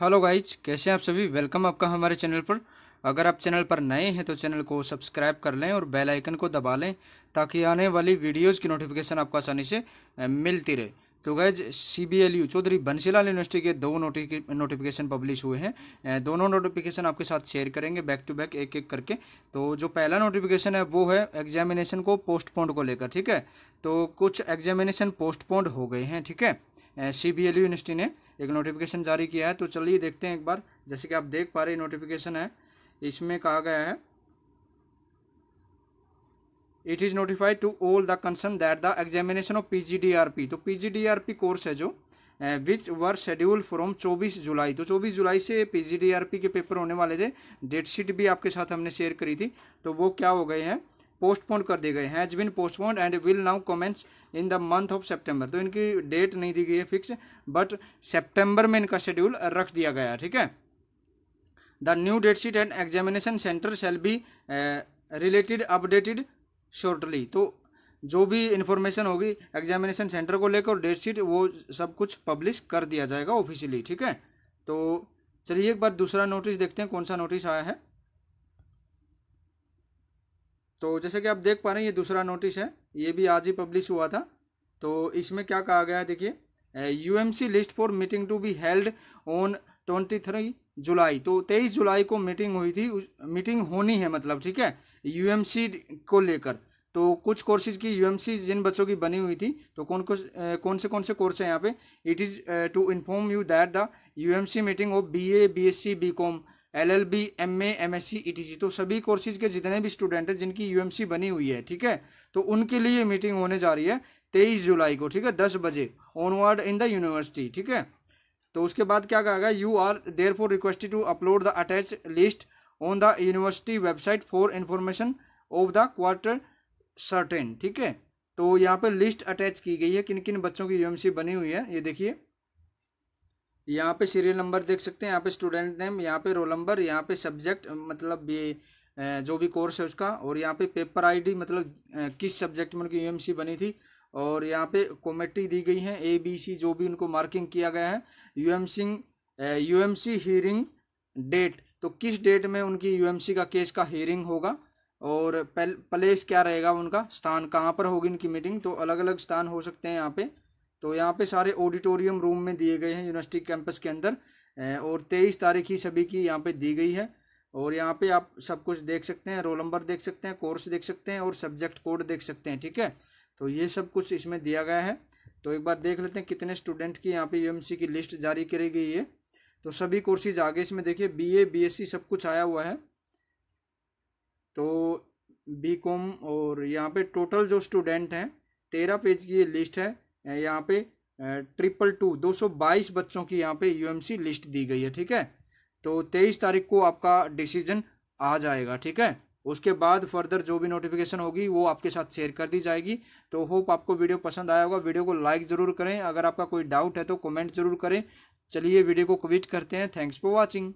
hello guys कैसे हैं आप सभी वेलकम आपका हमारे चैनल पर अगर आप चैनल पर नए हैं तो चैनल को सब्सक्राइब कर लें और बेल आइकन को दबा लें ताकि आने वाली वीडियोस की नोटिफिकेशन आपको आसानी से मिलती रहे तो guys C B L U Chaudhary Bansilal University के दो नोटिफिकेशन पब्लिश हुए हैं दोनों नोटिफिकेशन आपके साथ शेयर करेंगे बैक टू बैक एक एक करके तो जो पहला नोटिफिकेशन है वो है एग्जामिनेशन को पोस्टपोन्ड को लेकर ठीक है तो कुछ एग्जामिनेशन पोस्टपोन्ड हो गए हैं ठीक है सी बी एल यूनिवर्सिटी ने एक नोटिफिकेशन जारी किया है तो चलिए देखते हैं एक बार जैसे कि आप देख पा रहे नोटिफिकेशन है इसमें कहा गया है it is notified to all the concern that the examination of PGDRP तो पीजीडीआरपी कोर्स है जो विच वर शेड्यूल फ्रॉम 24 जुलाई तो 24 जुलाई से पीजीडीआरपी के पेपर होने वाले थे डेट शीट भी आपके साथ हमने शेयर करी थी तो वो क्या हो गए हैं पोस्टपोन कर दिए गए has been postpone and will now commence in the month of September तो इनकी डेट नहीं दी गई है फिक्स बट सेप्टेम्बर में इनका शेड्यूल रख दिया गया है ठीक है the new date sheet and examination centre shall be related updated shortly तो जो भी इन्फॉर्मेशन होगी एग्जामिनेशन सेंटर को लेकर डेट शीट वो सब कुछ पब्लिश कर दिया जाएगा ऑफिशियली ठीक है तो चलिए एक बार दूसरा नोटिस देखते हैं कौन सा नोटिस आया है तो जैसे कि आप देख पा रहे हैं ये दूसरा नोटिस है ये भी आज ही पब्लिश हुआ था तो इसमें क्या कहा गया है देखिए U M C list for meeting to be held on twenty three July तो तेईस जुलाई को मीटिंग हुई थी मीटिंग होनी है मतलब ठीक है यू एम सी को लेकर तो कुछ कोर्सेज की यू एम सी जिन बच्चों की बनी हुई थी तो कौन कौन कौन से कौन से कोर्स हैं यहाँ पे it is to inform you that the U M C meeting of B A B S C B com L L B M A M S C E T C तो सभी courses के जितने भी student हैं जिनकी you M सी बनी हुई है ठीक है तो उनके लिए मीटिंग होने जा रही है तेईस जुलाई को ठीक है दस बजे ऑनवर्ड इन द यूनिवर्सिटी ठीक है तो उसके बाद क्या कहा गया you are therefore requested to upload the attach list on the university website for information of the quarter certain ठीक है तो यहाँ पर लिस्ट अटैच की गई है किन किन बच्चों की यूएमसी बनी हुई है ये देखिए यहाँ पे सीरियल नंबर देख सकते हैं यहाँ पे स्टूडेंट नेम यहाँ पे रोल नंबर यहाँ पे सब्जेक्ट मतलब ये जो भी कोर्स है उसका और यहाँ पे पेपर आईडी मतलब किस सब्जेक्ट में उनकी यूएमसी बनी थी और यहाँ पे कॉमेटी दी गई है ए बी सी जो भी उनको मार्किंग किया गया है U M UMC hearing date तो किस डेट में उनकी यूएमसी का केस का हियरिंग होगा और प्लेस क्या रहेगा उनका स्थान कहाँ पर होगी इनकी मीटिंग तो अलग अलग स्थान हो सकते हैं यहाँ पर तो यहाँ पे सारे ऑडिटोरियम रूम में दिए गए हैं यूनिवर्सिटी कैंपस के अंदर और तेईस तारीख ही सभी की यहाँ पे दी गई है और यहाँ पे आप सब कुछ देख सकते हैं रोल नंबर देख सकते हैं कोर्स देख सकते हैं और सब्जेक्ट कोड देख सकते हैं ठीक है तो ये सब कुछ इसमें दिया गया है तो एक बार देख लेते हैं कितने स्टूडेंट की यहाँ पे यू की लिस्ट जारी करी गई है तो सभी कोर्सेज आगे इसमें देखिए बी ए सब कुछ आया हुआ है तो बी और यहाँ पर टोटल जो स्टूडेंट हैं तेरह पेज की ये लिस्ट है यहाँ पे ट्रिपल टू दो सौ बाईस बच्चों की यहाँ पे यूएमसी लिस्ट दी गई है ठीक है तो तेईस तारीख को आपका डिसीजन आ जाएगा ठीक है उसके बाद फर्दर जो भी नोटिफिकेशन होगी वो आपके साथ शेयर कर दी जाएगी तो होप आपको वीडियो पसंद आया होगा वीडियो को लाइक ज़रूर करें अगर आपका कोई डाउट है तो कमेंट ज़रूर करें चलिए वीडियो को क्विट करते हैं थैंक्स फॉर वॉचिंग